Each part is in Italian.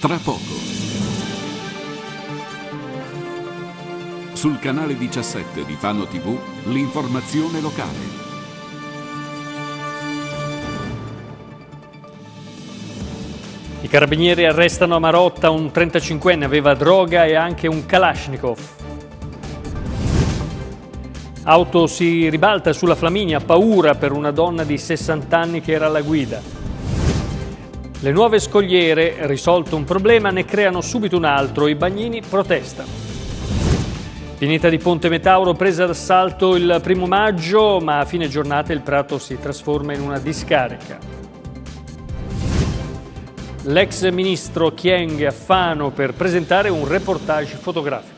Tra poco. Sul canale 17 di Fano TV, l'informazione locale. I carabinieri arrestano a Marotta un 35enne, aveva droga e anche un Kalashnikov. Auto si ribalta sulla Flaminia, paura per una donna di 60 anni che era alla guida. Le nuove scogliere, risolto un problema, ne creano subito un altro. I bagnini protestano. Finita di Ponte Metauro presa d'assalto il primo maggio, ma a fine giornata il prato si trasforma in una discarica. L'ex ministro Chieng a Fano per presentare un reportage fotografico.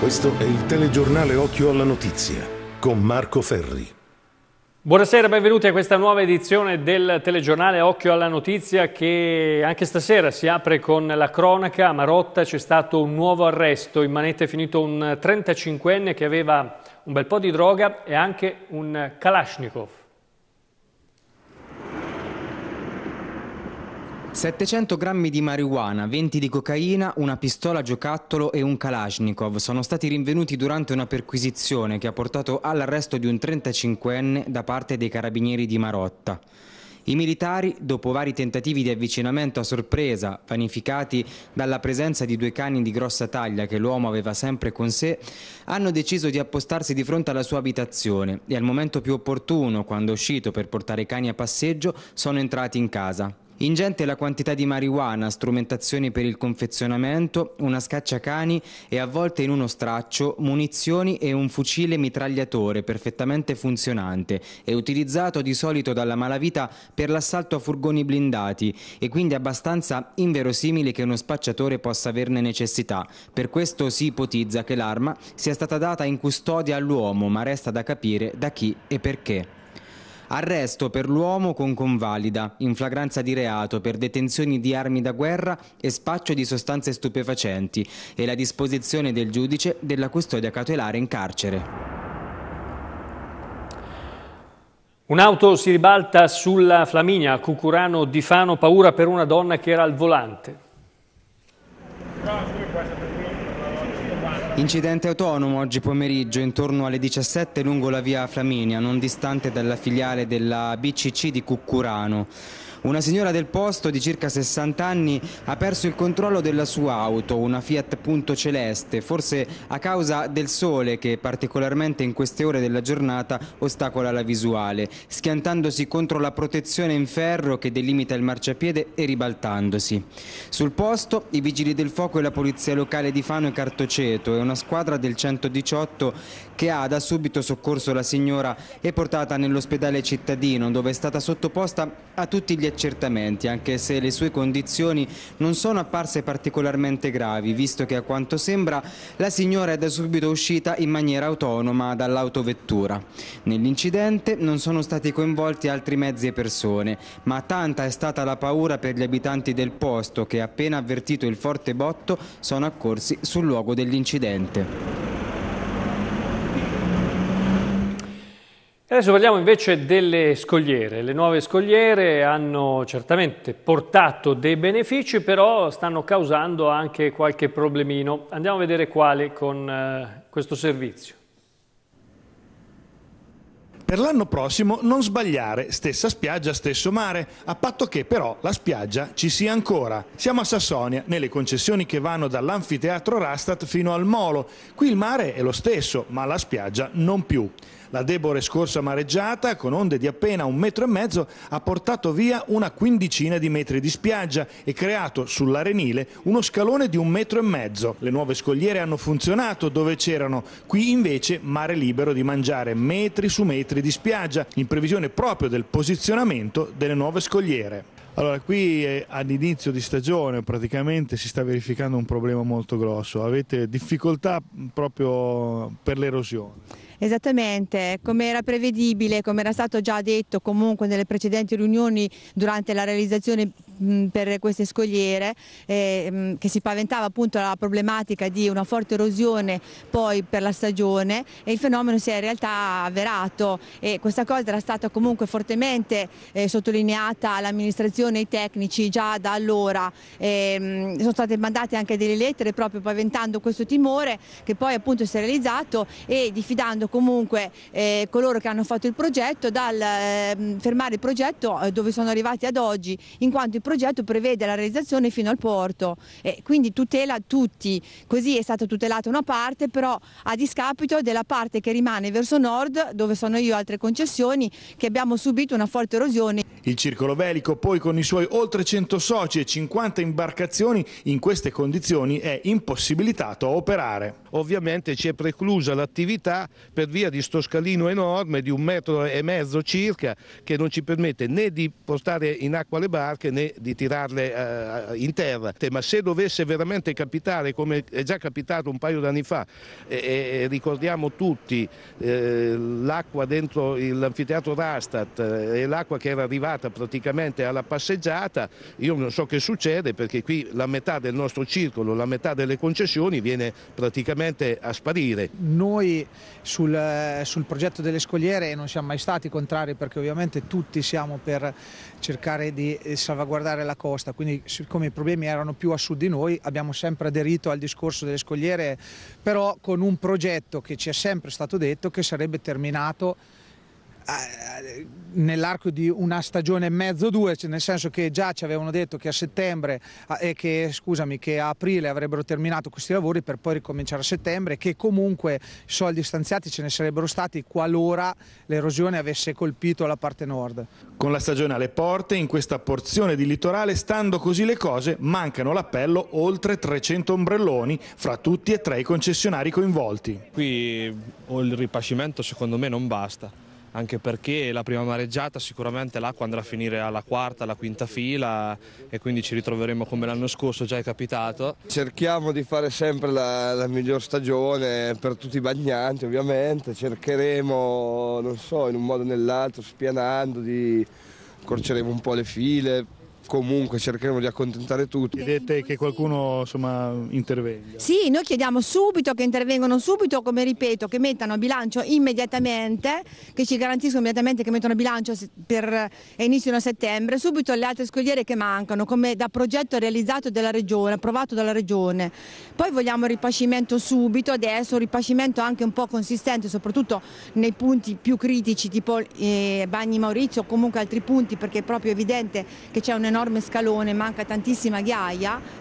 Questo è il telegiornale Occhio alla Notizia con Marco Ferri. Buonasera, benvenuti a questa nuova edizione del telegiornale Occhio alla Notizia che anche stasera si apre con la cronaca. A Marotta c'è stato un nuovo arresto, in manette è finito un 35enne che aveva un bel po' di droga e anche un Kalashnikov. 700 grammi di marijuana, 20 di cocaina, una pistola giocattolo e un Kalashnikov sono stati rinvenuti durante una perquisizione che ha portato all'arresto di un 35enne da parte dei carabinieri di Marotta. I militari, dopo vari tentativi di avvicinamento a sorpresa, vanificati dalla presenza di due cani di grossa taglia che l'uomo aveva sempre con sé, hanno deciso di appostarsi di fronte alla sua abitazione e al momento più opportuno, quando è uscito per portare i cani a passeggio, sono entrati in casa. Ingente la quantità di marijuana, strumentazioni per il confezionamento, una scaccia cani e a volte in uno straccio munizioni e un fucile mitragliatore perfettamente funzionante e utilizzato di solito dalla malavita per l'assalto a furgoni blindati e quindi abbastanza inverosimile che uno spacciatore possa averne necessità. Per questo si ipotizza che l'arma sia stata data in custodia all'uomo ma resta da capire da chi e perché. Arresto per l'uomo con convalida, in flagranza di reato per detenzioni di armi da guerra e spaccio di sostanze stupefacenti e la disposizione del giudice della custodia cautelare in carcere. Un'auto si ribalta sulla Flaminia, a Cucurano di Fano, paura per una donna che era al volante. Incidente autonomo oggi pomeriggio intorno alle 17 lungo la via Flaminia, non distante dalla filiale della BCC di Cuccurano. Una signora del posto di circa 60 anni ha perso il controllo della sua auto, una Fiat Punto Celeste, forse a causa del sole che particolarmente in queste ore della giornata ostacola la visuale, schiantandosi contro la protezione in ferro che delimita il marciapiede e ribaltandosi. Sul posto i vigili del fuoco e la polizia locale di Fano e Cartoceto e una squadra del 118 che ha da subito soccorso la signora e portata nell'ospedale cittadino dove è stata sottoposta a tutti gli accertamenti, anche se le sue condizioni non sono apparse particolarmente gravi, visto che a quanto sembra la signora è da subito uscita in maniera autonoma dall'autovettura. Nell'incidente non sono stati coinvolti altri mezzi e persone, ma tanta è stata la paura per gli abitanti del posto che appena avvertito il forte botto sono accorsi sul luogo dell'incidente. Adesso parliamo invece delle scogliere. Le nuove scogliere hanno certamente portato dei benefici, però stanno causando anche qualche problemino. Andiamo a vedere quale con eh, questo servizio. Per l'anno prossimo non sbagliare, stessa spiaggia, stesso mare, a patto che però la spiaggia ci sia ancora. Siamo a Sassonia, nelle concessioni che vanno dall'anfiteatro Rastat fino al Molo. Qui il mare è lo stesso, ma la spiaggia non più. La debole scorsa mareggiata, con onde di appena un metro e mezzo, ha portato via una quindicina di metri di spiaggia e creato sull'arenile uno scalone di un metro e mezzo. Le nuove scogliere hanno funzionato dove c'erano, qui invece mare libero di mangiare metri su metri metri di spiaggia in previsione proprio del posizionamento delle nuove scogliere. Allora, qui eh, all'inizio di stagione praticamente si sta verificando un problema molto grosso, avete difficoltà proprio per l'erosione. Esattamente, come era prevedibile, come era stato già detto comunque nelle precedenti riunioni durante la realizzazione per queste scogliere eh, che si paventava appunto la problematica di una forte erosione poi per la stagione e il fenomeno si è in realtà avverato e questa cosa era stata comunque fortemente eh, sottolineata all'amministrazione e ai tecnici già da allora eh, sono state mandate anche delle lettere proprio paventando questo timore che poi appunto si è realizzato e diffidando comunque eh, coloro che hanno fatto il progetto dal eh, fermare il progetto eh, dove sono arrivati ad oggi, in quanto il progetto prevede la realizzazione fino al porto e quindi tutela tutti. Così è stata tutelata una parte, però a discapito della parte che rimane verso nord, dove sono io altre concessioni, che abbiamo subito una forte erosione. Il circolo velico poi con i suoi oltre 100 soci e 50 imbarcazioni in queste condizioni è impossibilitato a operare. Ovviamente ci è preclusa l'attività per via di sto scalino enorme di un metro e mezzo circa che non ci permette né di portare in acqua le barche né di tirarle eh, in terra. Ma se dovesse veramente capitare, come è già capitato un paio d'anni fa, e, e ricordiamo tutti eh, l'acqua dentro l'anfiteatro Rastat eh, e l'acqua che era arrivata praticamente alla passeggiata, io non so che succede perché qui la metà del nostro circolo, la metà delle concessioni viene praticamente a sparire. Noi sul sul, eh, sul, progetto delle scogliere e non siamo mai stati contrari perché ovviamente tutti siamo per cercare di eh, salvaguardare la costa, quindi siccome i problemi erano più a sud di noi abbiamo sempre aderito al discorso delle scogliere, però con un progetto che ci è sempre stato detto che sarebbe terminato eh, nell'arco di una stagione e mezzo o due, nel senso che già ci avevano detto che a settembre eh, che, scusami, che a aprile avrebbero terminato questi lavori per poi ricominciare a settembre, che comunque i soldi stanziati ce ne sarebbero stati qualora l'erosione avesse colpito la parte nord. Con la stagione alle porte, in questa porzione di litorale, stando così le cose, mancano l'appello oltre 300 ombrelloni fra tutti e tre i concessionari coinvolti. Qui oh, il ripascimento secondo me non basta anche perché la prima mareggiata sicuramente l'acqua andrà a finire alla quarta, alla quinta fila e quindi ci ritroveremo come l'anno scorso, già è capitato. Cerchiamo di fare sempre la, la miglior stagione per tutti i bagnanti ovviamente, cercheremo, non so, in un modo o nell'altro, spianando, di accorceremo un po' le file, comunque cercheremo di accontentare tutti. Chiedete che qualcuno insomma, intervenga? Sì, noi chiediamo subito che intervengano subito, come ripeto, che mettano a bilancio immediatamente, che ci garantiscono immediatamente che mettono a bilancio per eh, inizio a settembre, subito le altre scogliere che mancano, come da progetto realizzato dalla Regione, approvato dalla Regione. Poi vogliamo il ripascimento subito adesso, un ripascimento anche un po' consistente, soprattutto nei punti più critici tipo eh, Bagni Maurizio o comunque altri punti, perché è proprio evidente che c'è un enorme enorme scalone, manca tantissima ghiaia.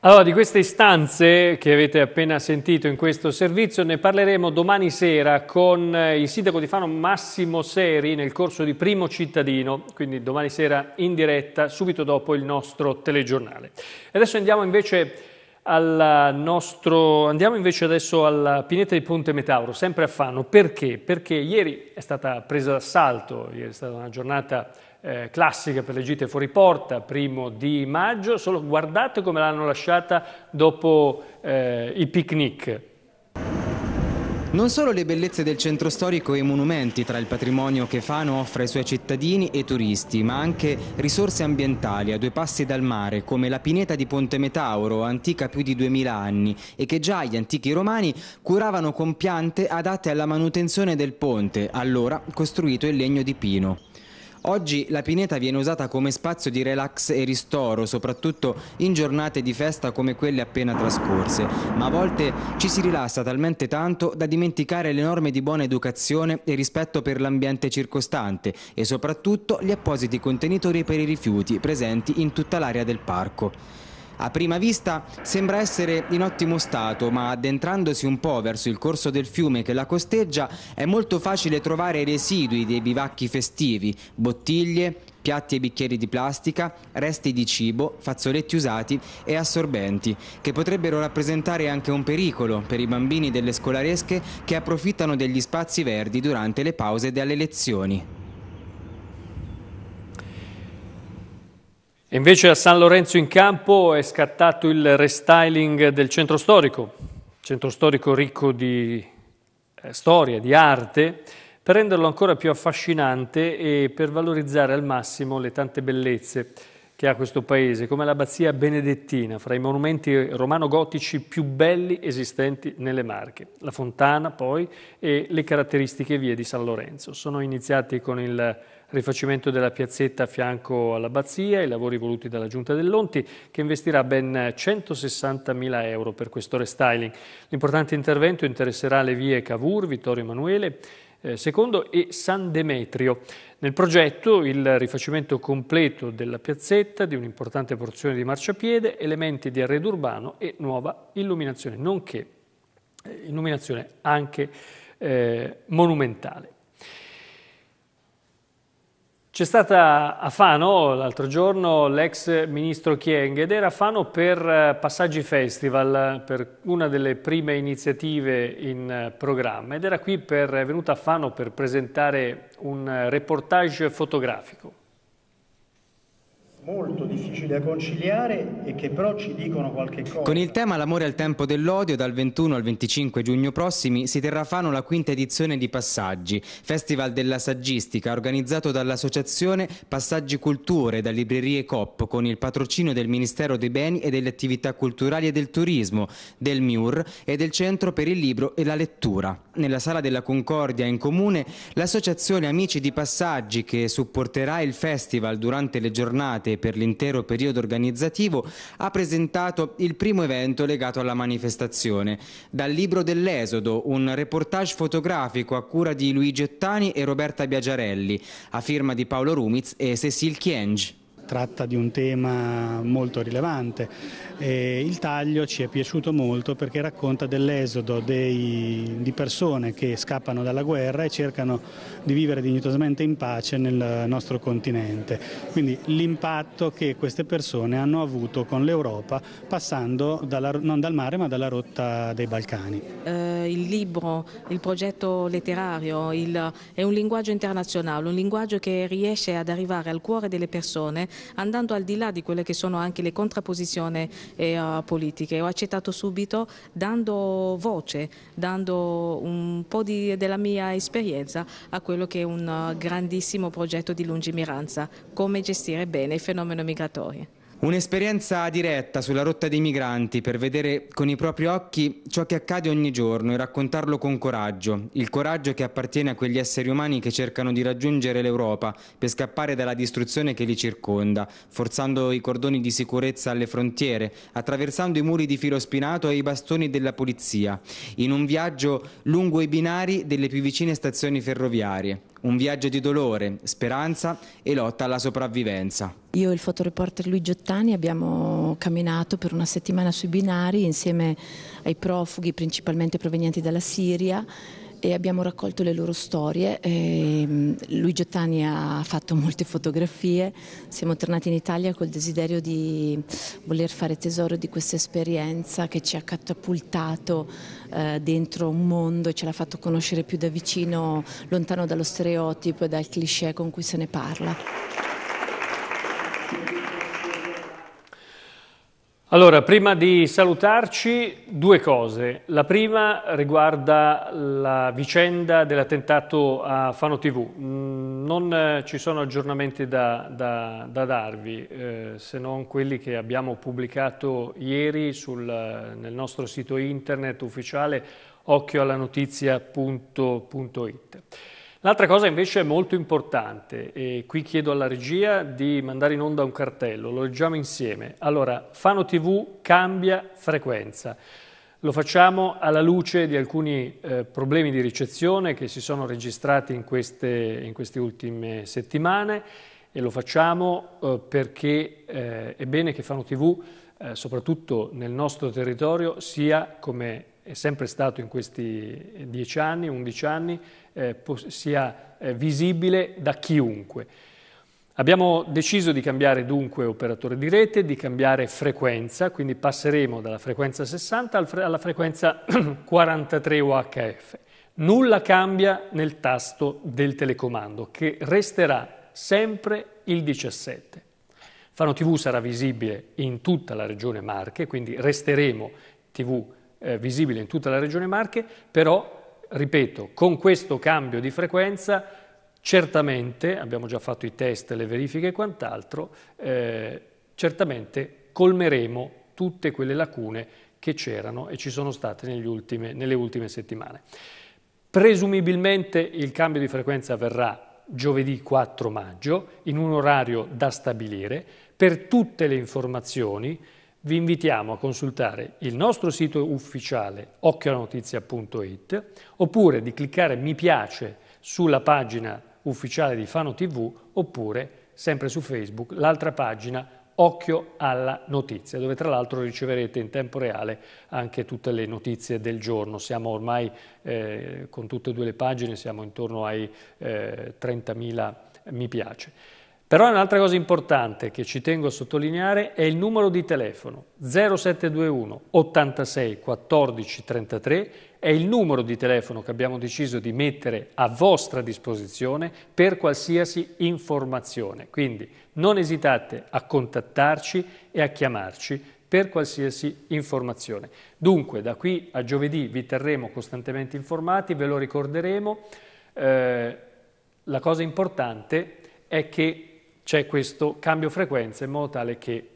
Allora, di queste istanze che avete appena sentito in questo servizio ne parleremo domani sera con eh, il sindaco di Fano Massimo Seri nel corso di Primo Cittadino, quindi domani sera in diretta, subito dopo il nostro telegiornale. Adesso andiamo invece nostro, andiamo invece adesso alla pineta di Ponte Metauro, sempre a Fano. Perché? Perché ieri è stata presa d'assalto, ieri è stata una giornata eh, classica per le gite fuori porta, primo di maggio, solo guardate come l'hanno lasciata dopo eh, i picnic. Non solo le bellezze del centro storico e i monumenti tra il patrimonio che Fano offre ai suoi cittadini e turisti, ma anche risorse ambientali a due passi dal mare, come la pineta di Ponte Metauro, antica più di 2000 anni, e che già gli antichi romani curavano con piante adatte alla manutenzione del ponte, allora costruito in legno di pino. Oggi la pineta viene usata come spazio di relax e ristoro, soprattutto in giornate di festa come quelle appena trascorse, ma a volte ci si rilassa talmente tanto da dimenticare le norme di buona educazione e rispetto per l'ambiente circostante e soprattutto gli appositi contenitori per i rifiuti presenti in tutta l'area del parco. A prima vista sembra essere in ottimo stato, ma addentrandosi un po' verso il corso del fiume che la costeggia è molto facile trovare residui dei bivacchi festivi, bottiglie, piatti e bicchieri di plastica, resti di cibo, fazzoletti usati e assorbenti, che potrebbero rappresentare anche un pericolo per i bambini delle scolaresche che approfittano degli spazi verdi durante le pause dalle lezioni. invece a San Lorenzo in campo è scattato il restyling del centro storico, centro storico ricco di eh, storia, di arte, per renderlo ancora più affascinante e per valorizzare al massimo le tante bellezze che ha questo paese, come l'abbazia benedettina, fra i monumenti romano-gotici più belli esistenti nelle Marche. La fontana, poi, e le caratteristiche vie di San Lorenzo. Sono iniziati con il rifacimento della piazzetta a fianco all'abbazia, i lavori voluti dalla Giunta dell'Onti, che investirà ben 160.000 euro per questo restyling. L'importante intervento interesserà le vie Cavour, Vittorio Emanuele, II eh, e San Demetrio. Nel progetto il rifacimento completo della piazzetta, di un'importante porzione di marciapiede, elementi di arredo urbano e nuova illuminazione, nonché eh, illuminazione anche eh, monumentale. C'è stata a Fano l'altro giorno l'ex ministro Chieng ed era a Fano per eh, Passaggi Festival, per una delle prime iniziative in eh, programma ed era qui per, venuta a Fano per presentare un eh, reportage fotografico. Molto difficili da conciliare e che però ci dicono qualche cosa. Con il tema L'amore al tempo dell'odio, dal 21 al 25 giugno prossimi si terrà Fano la quinta edizione di Passaggi, festival della saggistica organizzato dall'associazione Passaggi Culture, da Librerie Cop, con il patrocinio del Ministero dei Beni e delle Attività Culturali e del Turismo, del MIUR e del Centro per il Libro e la Lettura. Nella Sala della Concordia in Comune, l'associazione Amici di Passaggi, che supporterà il festival durante le giornate per l'intero periodo organizzativo, ha presentato il primo evento legato alla manifestazione. Dal libro dell'Esodo, un reportage fotografico a cura di Luigi Ottani e Roberta Biagiarelli, a firma di Paolo Rumiz e Cecil Chienge tratta di un tema molto rilevante. E il taglio ci è piaciuto molto perché racconta dell'esodo dei, di persone che scappano dalla guerra e cercano di vivere dignitosamente in pace nel nostro continente. Quindi l'impatto che queste persone hanno avuto con l'Europa passando dalla, non dal mare ma dalla rotta dei Balcani. Eh, il libro, il progetto letterario il, è un linguaggio internazionale, un linguaggio che riesce ad arrivare al cuore delle persone andando al di là di quelle che sono anche le contrapposizioni eh, politiche. Ho accettato subito dando voce, dando un po' di, della mia esperienza a quello che è un eh, grandissimo progetto di lungimiranza, come gestire bene il fenomeno migratorio. Un'esperienza diretta sulla rotta dei migranti per vedere con i propri occhi ciò che accade ogni giorno e raccontarlo con coraggio, il coraggio che appartiene a quegli esseri umani che cercano di raggiungere l'Europa per scappare dalla distruzione che li circonda, forzando i cordoni di sicurezza alle frontiere, attraversando i muri di filo spinato e i bastoni della polizia, in un viaggio lungo i binari delle più vicine stazioni ferroviarie un viaggio di dolore, speranza e lotta alla sopravvivenza. Io e il fotoreporter Luigi Ottani abbiamo camminato per una settimana sui binari insieme ai profughi principalmente provenienti dalla Siria e abbiamo raccolto le loro storie. E, ehm, Luigi Ottani ha fatto molte fotografie, siamo tornati in Italia col desiderio di voler fare tesoro di questa esperienza che ci ha catapultato eh, dentro un mondo e ce l'ha fatto conoscere più da vicino, lontano dallo stereotipo e dal cliché con cui se ne parla. Allora, prima di salutarci, due cose. La prima riguarda la vicenda dell'attentato a Fano TV. Mm, non eh, ci sono aggiornamenti da, da, da darvi, eh, se non quelli che abbiamo pubblicato ieri sul, eh, nel nostro sito internet ufficiale occhioallanotizia.it. L'altra cosa invece è molto importante, e qui chiedo alla regia di mandare in onda un cartello, lo leggiamo insieme. Allora, Fano TV cambia frequenza. Lo facciamo alla luce di alcuni eh, problemi di ricezione che si sono registrati in queste, in queste ultime settimane e lo facciamo eh, perché eh, è bene che Fano TV, eh, soprattutto nel nostro territorio, sia come è sempre stato in questi 10 anni, 11 anni, eh, sia eh, visibile da chiunque. Abbiamo deciso di cambiare dunque operatore di rete, di cambiare frequenza, quindi passeremo dalla frequenza 60 alla frequenza 43 UHF. Nulla cambia nel tasto del telecomando, che resterà sempre il 17. Fano TV sarà visibile in tutta la regione Marche, quindi resteremo TV eh, visibile in tutta la regione Marche, però, ripeto, con questo cambio di frequenza certamente, abbiamo già fatto i test, le verifiche e quant'altro, eh, certamente colmeremo tutte quelle lacune che c'erano e ci sono state ultime, nelle ultime settimane. Presumibilmente il cambio di frequenza avverrà giovedì 4 maggio in un orario da stabilire. Per tutte le informazioni vi invitiamo a consultare il nostro sito ufficiale occhionotizia.it oppure di cliccare mi piace sulla pagina ufficiale di Fano TV oppure sempre su Facebook l'altra pagina Occhio alla notizia, dove tra l'altro riceverete in tempo reale anche tutte le notizie del giorno. Siamo ormai eh, con tutte e due le pagine, siamo intorno ai eh, 30.000 mi piace. Però un'altra cosa importante che ci tengo a sottolineare è il numero di telefono 0721 86 14 33 è il numero di telefono che abbiamo deciso di mettere a vostra disposizione per qualsiasi informazione. Quindi non esitate a contattarci e a chiamarci per qualsiasi informazione. Dunque da qui a giovedì vi terremo costantemente informati, ve lo ricorderemo. Eh, la cosa importante è che c'è questo cambio frequenza in modo tale che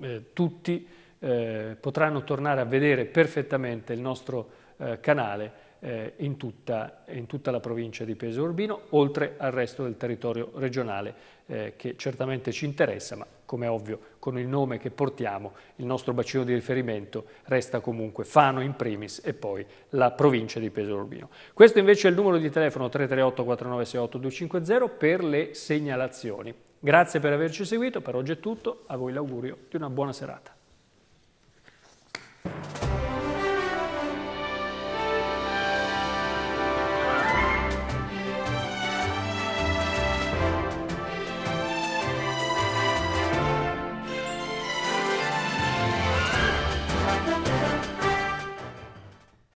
eh, tutti eh, potranno tornare a vedere perfettamente il nostro eh, canale eh, in tutta, in, tutta, la provincia di Pesaro Urbino, oltre al resto del territorio regionale eh, che certamente ci interessa, ma come ovvio con il nome che portiamo, il nostro bacino di riferimento resta comunque Fano in primis e poi la provincia di Pesaro Urbino. Questo invece è il numero di telefono 338 4968 250 per le segnalazioni. Grazie per averci seguito, per oggi è tutto, a voi l'augurio di una buona serata.